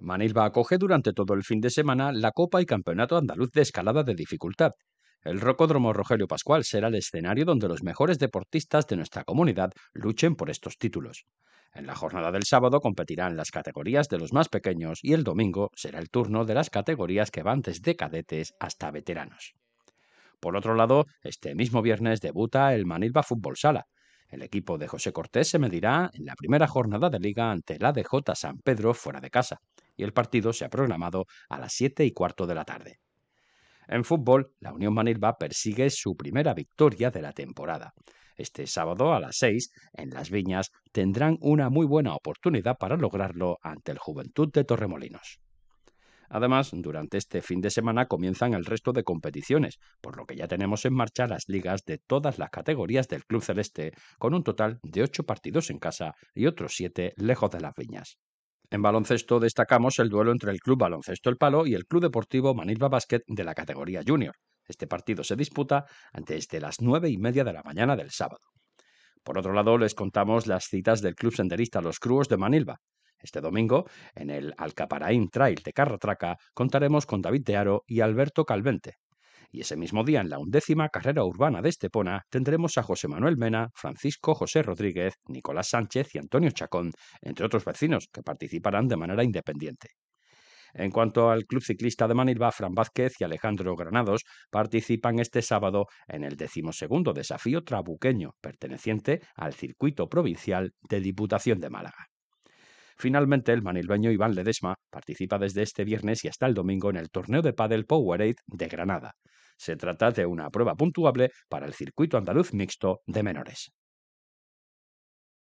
Manilva acoge durante todo el fin de semana la Copa y Campeonato Andaluz de Escalada de Dificultad. El Rocódromo Rogelio Pascual será el escenario donde los mejores deportistas de nuestra comunidad luchen por estos títulos. En la jornada del sábado competirán las categorías de los más pequeños y el domingo será el turno de las categorías que van desde cadetes hasta veteranos. Por otro lado, este mismo viernes debuta el Manilva Fútbol Sala. El equipo de José Cortés se medirá en la primera jornada de liga ante la DJ San Pedro fuera de casa y el partido se ha programado a las 7 y cuarto de la tarde. En fútbol, la Unión Manilva persigue su primera victoria de la temporada. Este sábado a las 6, en Las Viñas, tendrán una muy buena oportunidad para lograrlo ante el Juventud de Torremolinos. Además, durante este fin de semana comienzan el resto de competiciones, por lo que ya tenemos en marcha las ligas de todas las categorías del Club Celeste, con un total de ocho partidos en casa y otros siete lejos de las viñas. En baloncesto destacamos el duelo entre el Club Baloncesto El Palo y el Club Deportivo Manilva Basket de la categoría Junior. Este partido se disputa antes de las nueve y media de la mañana del sábado. Por otro lado, les contamos las citas del Club Senderista Los Cruos de Manilva. Este domingo, en el Alcaparaín Trail de Carratraca, contaremos con David Tearo y Alberto Calvente. Y ese mismo día, en la undécima carrera urbana de Estepona, tendremos a José Manuel Mena, Francisco José Rodríguez, Nicolás Sánchez y Antonio Chacón, entre otros vecinos que participarán de manera independiente. En cuanto al Club Ciclista de Manilva, Fran Vázquez y Alejandro Granados participan este sábado en el decimosegundo desafío trabuqueño, perteneciente al circuito provincial de Diputación de Málaga. Finalmente, el manilbeño Iván Ledesma participa desde este viernes y hasta el domingo en el torneo de Padel Powerade de Granada, se trata de una prueba puntuable para el circuito andaluz mixto de menores.